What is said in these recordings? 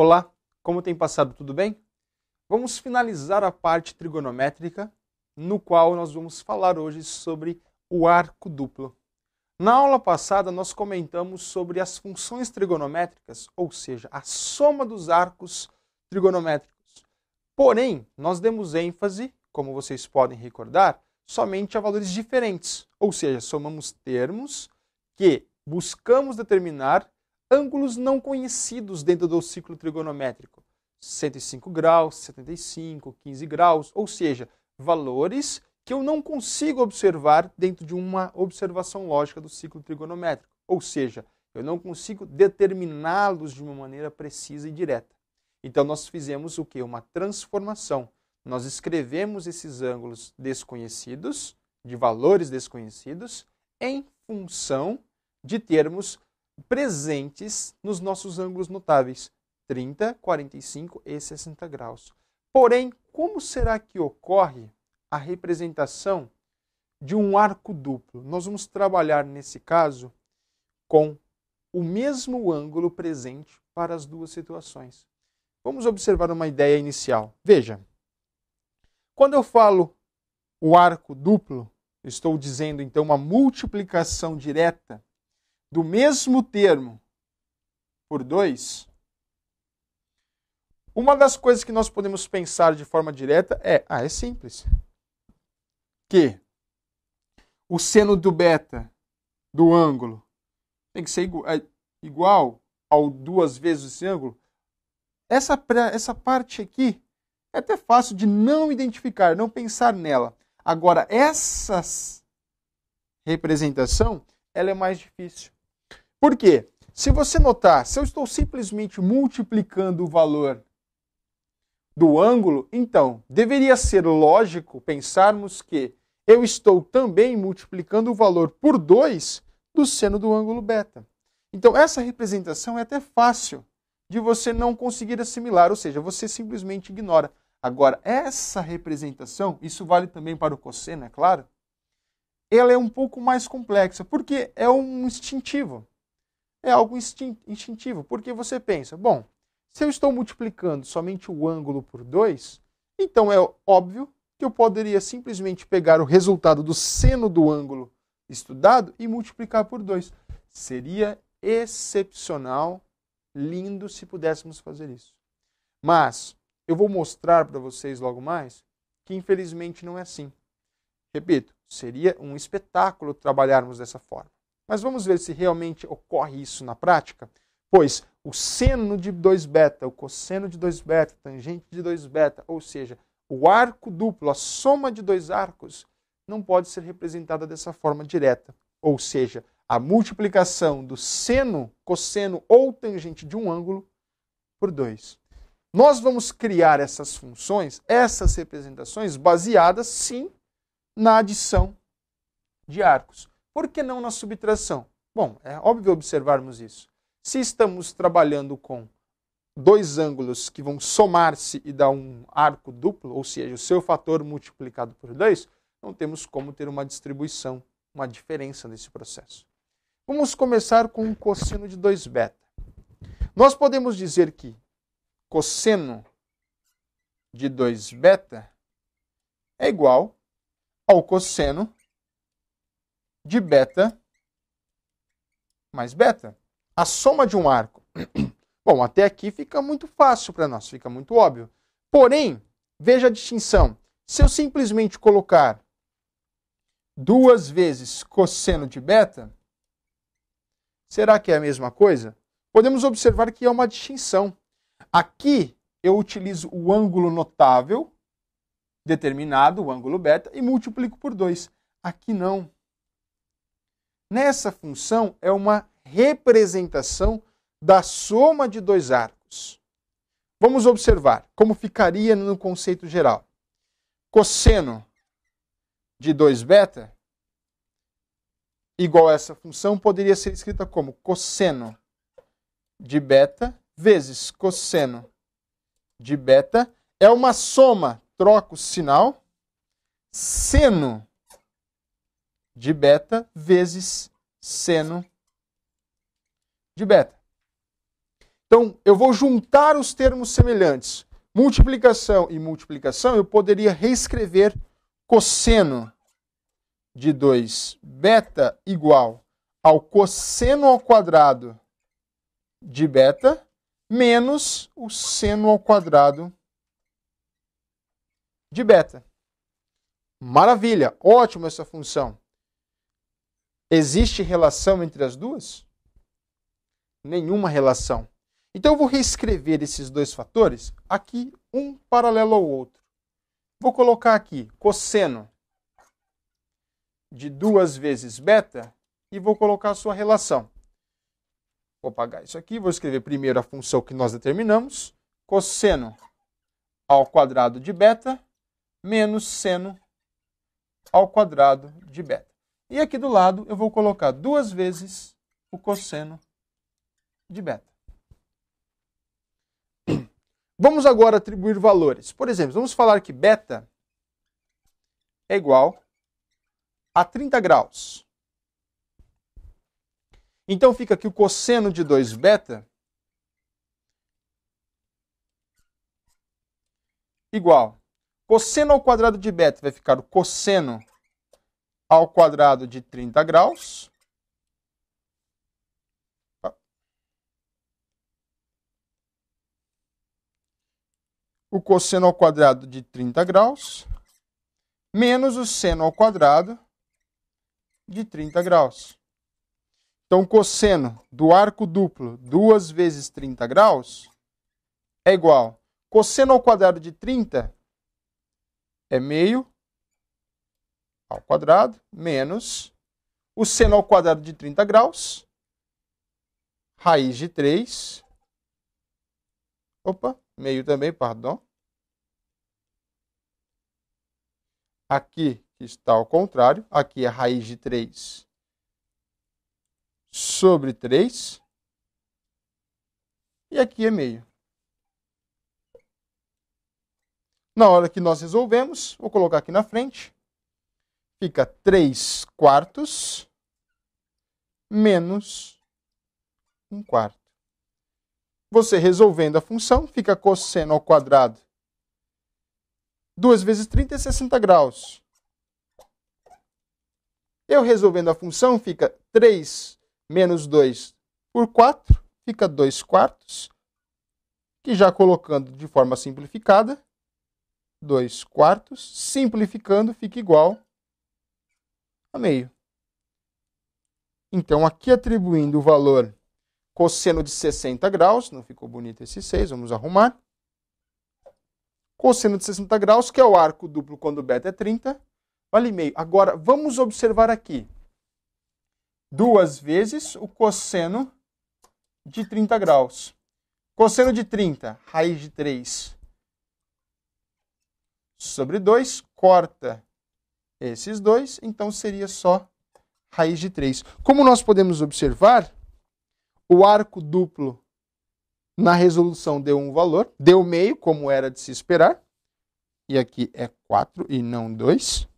Olá, como tem passado? Tudo bem? Vamos finalizar a parte trigonométrica, no qual nós vamos falar hoje sobre o arco duplo. Na aula passada, nós comentamos sobre as funções trigonométricas, ou seja, a soma dos arcos trigonométricos. Porém, nós demos ênfase, como vocês podem recordar, somente a valores diferentes, ou seja, somamos termos que buscamos determinar ângulos não conhecidos dentro do ciclo trigonométrico. 105 graus, 75, 15 graus, ou seja, valores que eu não consigo observar dentro de uma observação lógica do ciclo trigonométrico. Ou seja, eu não consigo determiná-los de uma maneira precisa e direta. Então nós fizemos o que? Uma transformação. Nós escrevemos esses ângulos desconhecidos, de valores desconhecidos, em função de termos presentes nos nossos ângulos notáveis, 30, 45 e 60 graus. Porém, como será que ocorre a representação de um arco duplo? Nós vamos trabalhar, nesse caso, com o mesmo ângulo presente para as duas situações. Vamos observar uma ideia inicial. Veja, quando eu falo o arco duplo, estou dizendo então uma multiplicação direta do mesmo termo por 2, uma das coisas que nós podemos pensar de forma direta é, ah, é simples, que o seno do beta do ângulo tem que ser igual, é igual ao duas vezes esse ângulo. Essa, essa parte aqui é até fácil de não identificar, não pensar nela. Agora, essa representação ela é mais difícil. Por quê? Se você notar, se eu estou simplesmente multiplicando o valor do ângulo, então deveria ser lógico pensarmos que eu estou também multiplicando o valor por 2 do seno do ângulo beta. Então essa representação é até fácil de você não conseguir assimilar, ou seja, você simplesmente ignora. Agora, essa representação, isso vale também para o cosseno, é claro, ela é um pouco mais complexa, porque é um instintivo é algo instintivo, porque você pensa, bom, se eu estou multiplicando somente o ângulo por 2, então é óbvio que eu poderia simplesmente pegar o resultado do seno do ângulo estudado e multiplicar por 2. Seria excepcional, lindo se pudéssemos fazer isso. Mas eu vou mostrar para vocês logo mais que infelizmente não é assim. Repito, seria um espetáculo trabalharmos dessa forma. Mas vamos ver se realmente ocorre isso na prática? Pois o seno de 2 beta, o cosseno de 2 beta, tangente de 2 beta, ou seja, o arco duplo, a soma de dois arcos, não pode ser representada dessa forma direta. Ou seja, a multiplicação do seno, cosseno ou tangente de um ângulo por 2. Nós vamos criar essas funções, essas representações, baseadas sim na adição de arcos. Por que não na subtração? Bom, é óbvio observarmos isso. Se estamos trabalhando com dois ângulos que vão somar-se e dar um arco duplo, ou seja, o seu fator multiplicado por 2, não temos como ter uma distribuição, uma diferença nesse processo. Vamos começar com um cosseno de 2 beta. Nós podemos dizer que cosseno de 2 beta é igual ao cosseno de beta mais beta. A soma de um arco. Bom, até aqui fica muito fácil para nós, fica muito óbvio. Porém, veja a distinção. Se eu simplesmente colocar duas vezes cosseno de beta, será que é a mesma coisa? Podemos observar que é uma distinção. Aqui eu utilizo o ângulo notável determinado, o ângulo beta, e multiplico por 2. Aqui não. Nessa função é uma representação da soma de dois arcos. Vamos observar como ficaria no conceito geral. Cosseno de 2 beta igual a essa função poderia ser escrita como cosseno de beta vezes cosseno de beta é uma soma, troco o sinal, seno de beta vezes seno de beta. Então, eu vou juntar os termos semelhantes. Multiplicação e multiplicação, eu poderia reescrever cosseno de 2 beta igual ao cosseno ao quadrado de beta menos o seno ao quadrado de beta. Maravilha, ótimo essa função. Existe relação entre as duas? Nenhuma relação. Então eu vou reescrever esses dois fatores aqui, um paralelo ao outro. Vou colocar aqui cosseno de duas vezes beta e vou colocar a sua relação. Vou apagar isso aqui, vou escrever primeiro a função que nós determinamos, cosseno ao quadrado de beta menos seno ao quadrado de beta. E aqui do lado eu vou colocar duas vezes o cosseno de beta. Vamos agora atribuir valores. Por exemplo, vamos falar que beta é igual a 30 graus. Então fica aqui o cosseno de 2 beta igual cosseno ao quadrado de beta vai ficar o cosseno ao quadrado de 30 graus. O cosseno ao quadrado de 30 graus menos o seno ao quadrado de 30 graus. Então, o cosseno do arco duplo duas vezes 30 graus é igual. Cosseno ao quadrado de 30 é meio ao quadrado menos o seno ao quadrado de 30 graus, raiz de 3, opa, meio também, perdão. Aqui está ao contrário, aqui é raiz de 3 sobre 3, e aqui é meio. Na hora que nós resolvemos, vou colocar aqui na frente, fica 3 quartos menos 1 quarto. Você resolvendo a função, fica cosseno ao quadrado. 2 vezes 30 é 60 graus. Eu resolvendo a função, fica 3 menos 2 por 4, fica 2 quartos, que já colocando de forma simplificada, 2 quartos, simplificando, fica igual a meio. Então, aqui atribuindo o valor cosseno de 60 graus, não ficou bonito esse 6, vamos arrumar. Cosseno de 60 graus, que é o arco duplo quando beta é 30, vale meio. Agora, vamos observar aqui. Duas vezes o cosseno de 30 graus. Cosseno de 30, raiz de 3 sobre 2, corta esses dois, então seria só raiz de 3. Como nós podemos observar, o arco duplo na resolução deu um valor, deu meio, como era de se esperar, e aqui é 4 e não 2.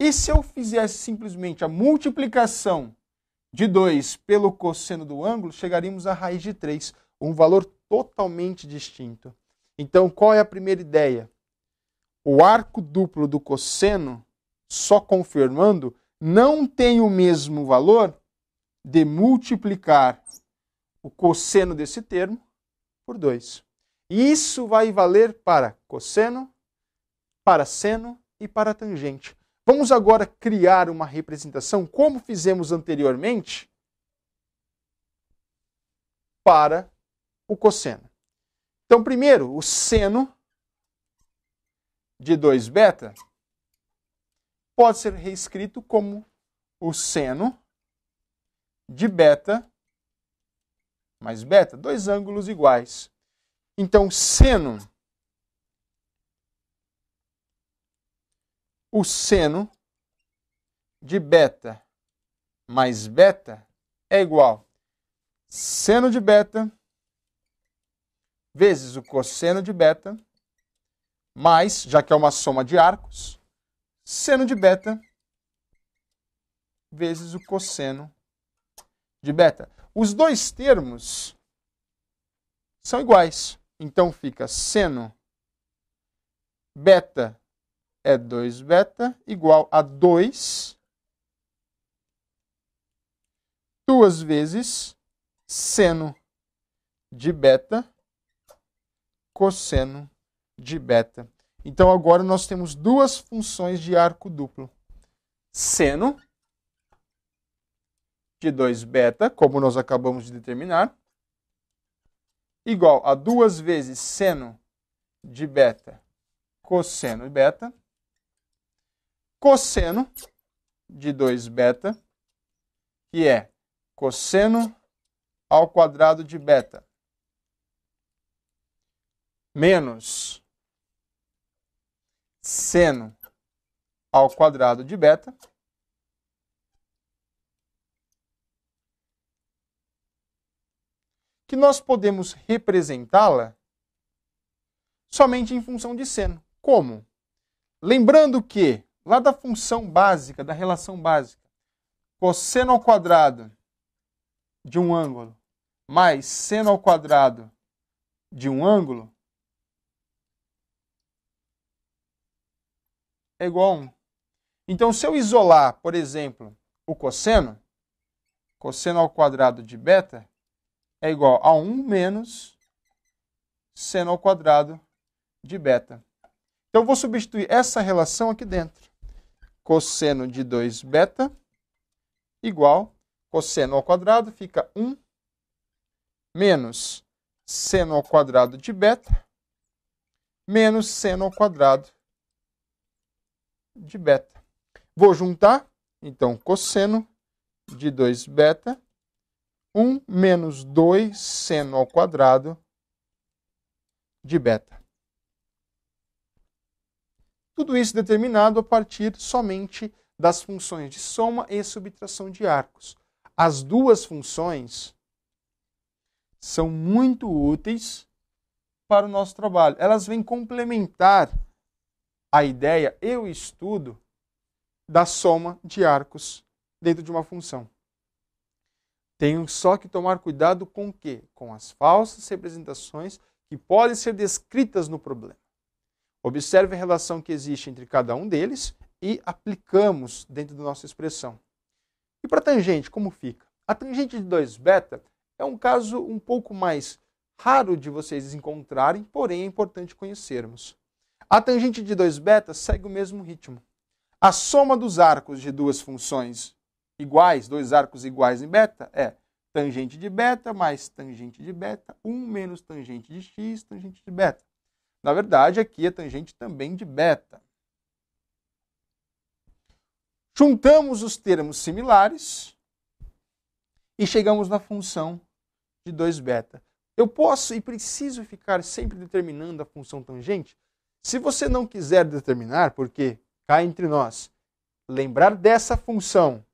E se eu fizesse simplesmente a multiplicação de 2 pelo cosseno do ângulo, chegaríamos à raiz de 3, um valor totalmente distinto. Então, qual é a primeira ideia? o arco duplo do cosseno, só confirmando, não tem o mesmo valor de multiplicar o cosseno desse termo por 2. Isso vai valer para cosseno, para seno e para tangente. Vamos agora criar uma representação, como fizemos anteriormente, para o cosseno. Então, primeiro, o seno de 2 beta pode ser reescrito como o seno de beta mais beta, dois ângulos iguais. Então, seno o seno de beta mais beta é igual seno de beta vezes o cosseno de beta mais, já que é uma soma de arcos, seno de beta vezes o cosseno de beta. Os dois termos são iguais. Então fica seno beta é 2 beta igual a 2 duas vezes seno de beta cosseno de beta. Então agora nós temos duas funções de arco duplo. Seno de 2 beta, como nós acabamos de determinar, igual a duas vezes seno de beta cosseno de beta, cosseno de 2 beta, que é cosseno ao quadrado de beta, menos seno ao quadrado de beta que nós podemos representá-la somente em função de seno. Como? Lembrando que lá da função básica, da relação básica, cosseno ao quadrado de um ângulo mais seno ao quadrado de um ângulo é igual a 1. Então, se eu isolar, por exemplo, o cosseno, cosseno ao quadrado de beta é igual a 1 menos seno ao quadrado de beta. Então, eu vou substituir essa relação aqui dentro. Cosseno de 2 beta igual cosseno ao quadrado, fica 1 menos seno ao quadrado de beta menos seno ao quadrado de beta. Vou juntar, então, cosseno de 2 beta, 1 menos 2 seno ao quadrado de beta. Tudo isso determinado a partir somente das funções de soma e subtração de arcos. As duas funções são muito úteis para o nosso trabalho. Elas vêm complementar a ideia e o estudo da soma de arcos dentro de uma função. Tenho só que tomar cuidado com o quê? Com as falsas representações que podem ser descritas no problema. Observe a relação que existe entre cada um deles e aplicamos dentro da nossa expressão. E para a tangente, como fica? A tangente de 2 beta é um caso um pouco mais raro de vocês encontrarem, porém é importante conhecermos. A tangente de 2 beta segue o mesmo ritmo. A soma dos arcos de duas funções iguais, dois arcos iguais em beta, é tangente de beta mais tangente de beta, 1 um menos tangente de x, tangente de beta. Na verdade, aqui é tangente também de beta. Juntamos os termos similares e chegamos na função de 2 beta. Eu posso e preciso ficar sempre determinando a função tangente? Se você não quiser determinar, porque cá entre nós, lembrar dessa função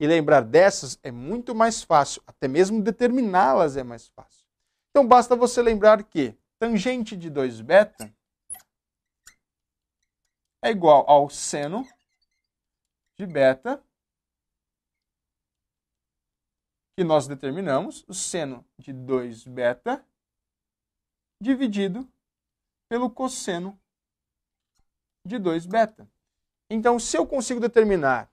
e lembrar dessas é muito mais fácil, até mesmo determiná-las é mais fácil. Então basta você lembrar que tangente de 2 beta é igual ao seno de beta que nós determinamos, o seno de 2 beta dividido pelo cosseno de 2 beta. Então, se eu consigo determinar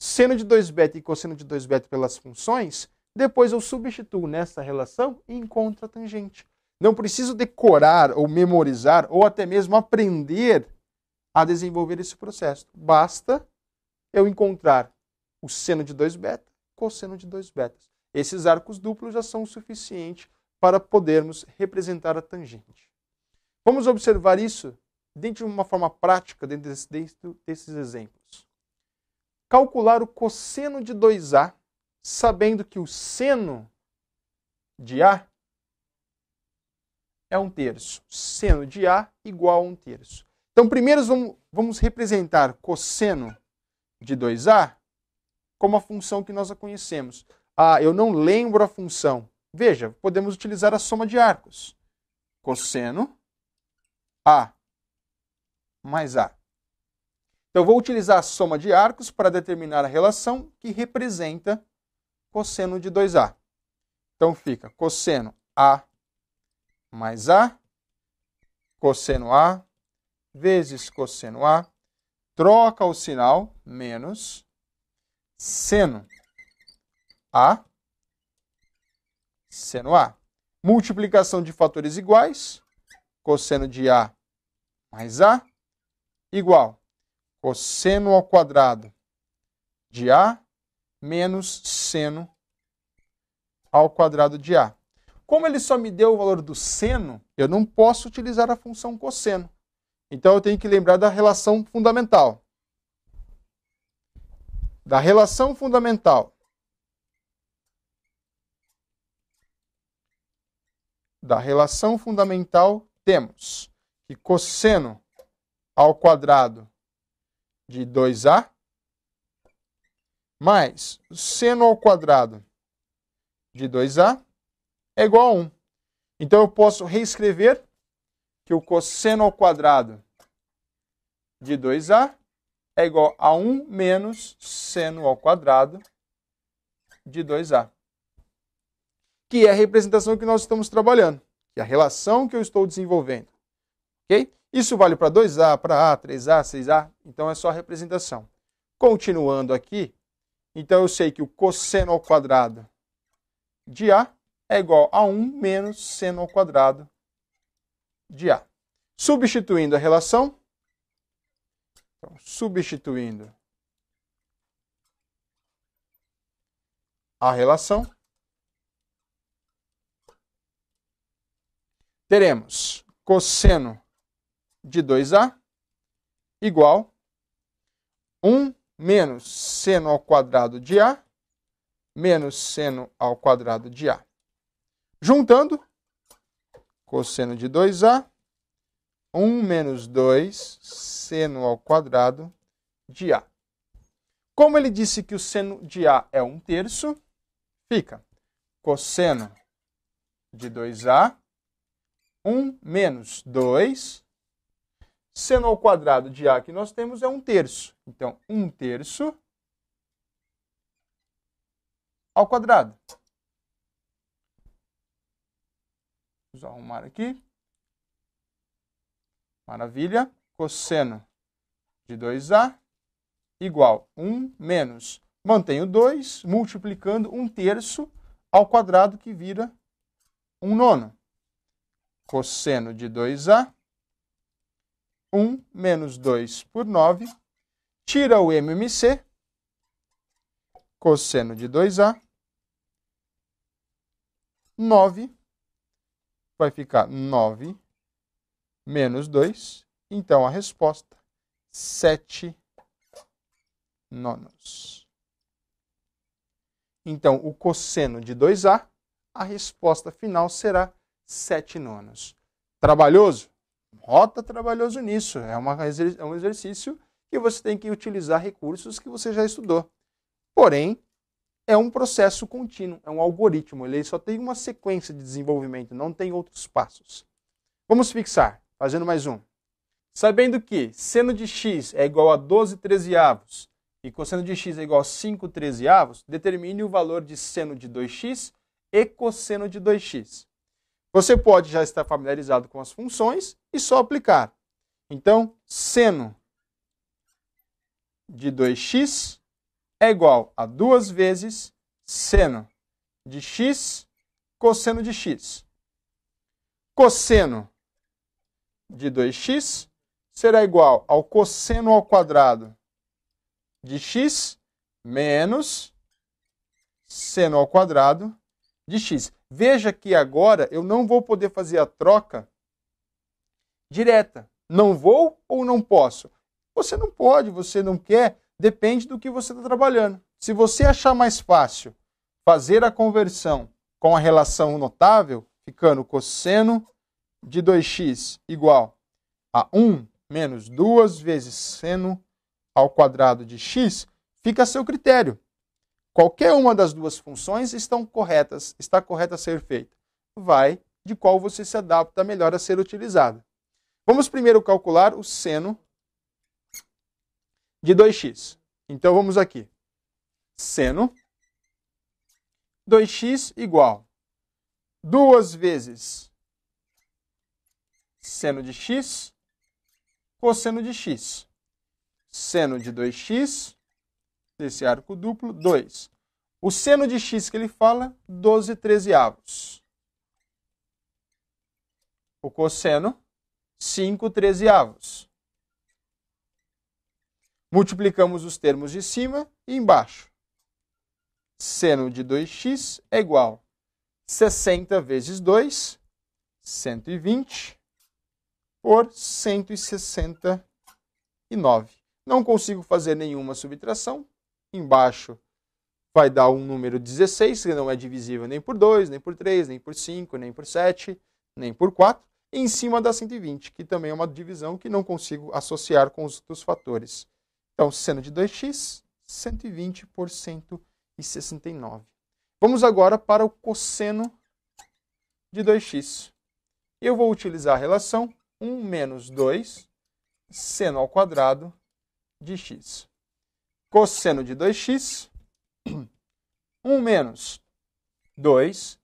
seno de 2 beta e cosseno de 2 beta pelas funções, depois eu substituo nessa relação e encontro a tangente. Não preciso decorar ou memorizar ou até mesmo aprender a desenvolver esse processo. Basta eu encontrar o seno de 2 beta, cosseno de 2 beta. Esses arcos duplos já são o suficiente para podermos representar a tangente. Vamos observar isso dentro de uma forma prática, dentro desses, dentro desses exemplos. Calcular o cosseno de 2A, sabendo que o seno de A é um terço. Seno de A igual a um terço. Então, primeiro vamos, vamos representar cosseno de 2A como a função que nós a conhecemos. Ah, eu não lembro a função. Veja, podemos utilizar a soma de arcos. Cosseno A mais A. Então, eu vou utilizar a soma de arcos para determinar a relação que representa cosseno de 2A. Então, fica cosseno A mais A, cosseno A vezes cosseno A, troca o sinal, menos, seno A, seno A. Multiplicação de fatores iguais, cosseno de A mais A, igual cosseno ao quadrado de A menos seno ao quadrado de A. Como ele só me deu o valor do seno, eu não posso utilizar a função cosseno. Então eu tenho que lembrar da relação fundamental. Da relação fundamental da relação fundamental temos que cosseno ao quadrado de 2a mais seno ao quadrado de 2a é igual a 1. Então eu posso reescrever que o cosseno ao quadrado de 2a é igual a 1 menos seno ao quadrado de 2a. Que é a representação que nós estamos trabalhando, que é a relação que eu estou desenvolvendo. OK? Isso vale para 2A, para A, 3A, 6A, então é só a representação. Continuando aqui, então eu sei que o cosseno ao quadrado de A é igual a 1 menos seno ao quadrado de A. Substituindo a relação, então, substituindo a relação, teremos cosseno de 2a igual 1 menos seno ao quadrado de a menos seno ao quadrado de a. Juntando, cosseno de 2a, 1 menos 2 seno ao quadrado de a. Como ele disse que o seno de a é 1 terço, fica cosseno de 2a, 1 menos 2 seno ao quadrado de A que nós temos é um terço. Então, um terço ao quadrado. Vamos arrumar aqui. Maravilha. Cosseno de 2A igual 1 menos. Mantenho 2 multiplicando 1 terço ao quadrado que vira 1 nono. Cosseno de 2A 1 menos 2 por 9, tira o MMC, cosseno de 2A, 9, vai ficar 9 menos 2, então a resposta 7 nonos. Então, o cosseno de 2A, a resposta final será 7 nonos. Trabalhoso? rota trabalhoso nisso. É, uma, é um exercício que você tem que utilizar recursos que você já estudou. Porém, é um processo contínuo, é um algoritmo. Ele só tem uma sequência de desenvolvimento, não tem outros passos. Vamos fixar, fazendo mais um. Sabendo que seno de x é igual a 12 trezeavos e cosseno de x é igual a 5 trezeavos, determine o valor de seno de 2x e cosseno de 2x. Você pode já estar familiarizado com as funções e só aplicar. Então, seno de 2x é igual a duas vezes seno de x cosseno de x. Cosseno de 2x será igual ao cosseno ao quadrado de x menos seno ao quadrado de X. Veja que agora eu não vou poder fazer a troca direta. Não vou ou não posso? Você não pode, você não quer, depende do que você está trabalhando. Se você achar mais fácil fazer a conversão com a relação notável, ficando cosseno de 2x igual a 1 menos 2 vezes seno ao quadrado de x, fica a seu critério qualquer uma das duas funções estão corretas, está correta a ser feita. Vai de qual você se adapta melhor a ser utilizada. Vamos primeiro calcular o seno de 2x. Então vamos aqui. Seno 2x igual 2 vezes seno de x, cosseno de x. Seno de 2x desse arco duplo, 2. O seno de x que ele fala, 12 trezeavos. O cosseno, 5 trezeavos. Multiplicamos os termos de cima e embaixo. Seno de 2x é igual a 60 vezes 2, 120, por 169. Não consigo fazer nenhuma subtração, Embaixo vai dar um número 16, que não é divisível nem por 2, nem por 3, nem por 5, nem por 7, nem por 4. em cima dá 120, que também é uma divisão que não consigo associar com os outros fatores. Então, seno de 2x, 120 por 169. Vamos agora para o cosseno de 2x. Eu vou utilizar a relação 1 menos 2 seno ao quadrado de x cosseno de 2x, 1 menos 2,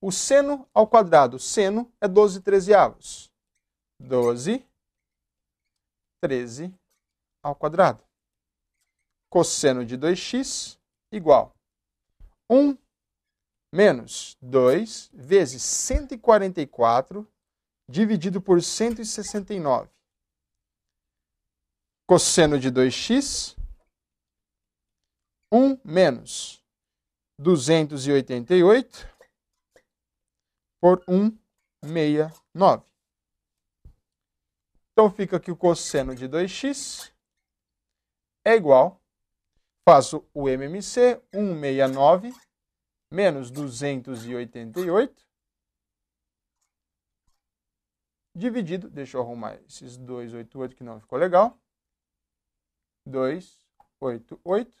o seno ao quadrado, seno é 12 trezeavos. 12, 13 ao quadrado. Cosseno de 2x igual 1 menos 2 vezes 144 dividido por 169. Cosseno de 2x 1 menos 288 por 169. Então fica que o cosseno de 2x é igual, faço o MMC, 169 menos 288 dividido, deixa eu arrumar esses 288 que não ficou legal, 288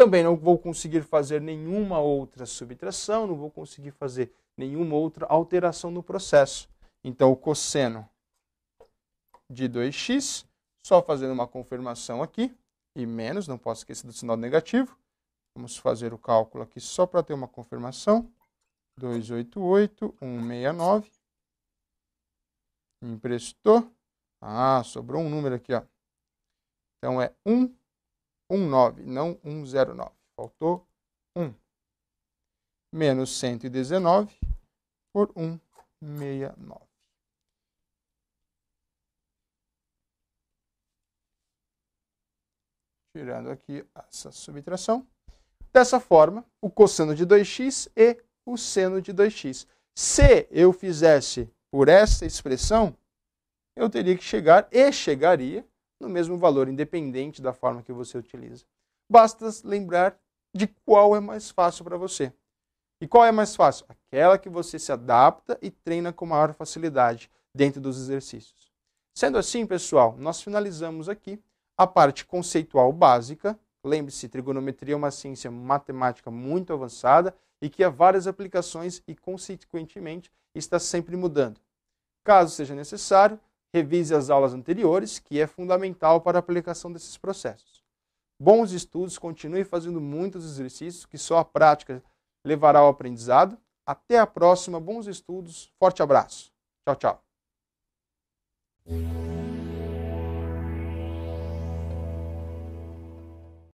Também não vou conseguir fazer nenhuma outra subtração, não vou conseguir fazer nenhuma outra alteração no processo. Então, o cosseno de 2x, só fazendo uma confirmação aqui, e menos, não posso esquecer do sinal negativo. Vamos fazer o cálculo aqui só para ter uma confirmação. 288, 169. Emprestou. Ah, sobrou um número aqui, ó. Então é 1 19, não 109. Faltou 1. Menos 119 por 169. Tirando aqui essa subtração. Dessa forma, o cosseno de 2x e o seno de 2x. Se eu fizesse por esta expressão, eu teria que chegar, e chegaria, no mesmo valor, independente da forma que você utiliza. Basta lembrar de qual é mais fácil para você. E qual é mais fácil? Aquela que você se adapta e treina com maior facilidade dentro dos exercícios. Sendo assim, pessoal, nós finalizamos aqui a parte conceitual básica. Lembre-se, trigonometria é uma ciência matemática muito avançada e que há várias aplicações e, consequentemente, está sempre mudando. Caso seja necessário, revise as aulas anteriores, que é fundamental para a aplicação desses processos. Bons estudos, continue fazendo muitos exercícios, que só a prática levará ao aprendizado. Até a próxima, bons estudos, forte abraço. Tchau, tchau.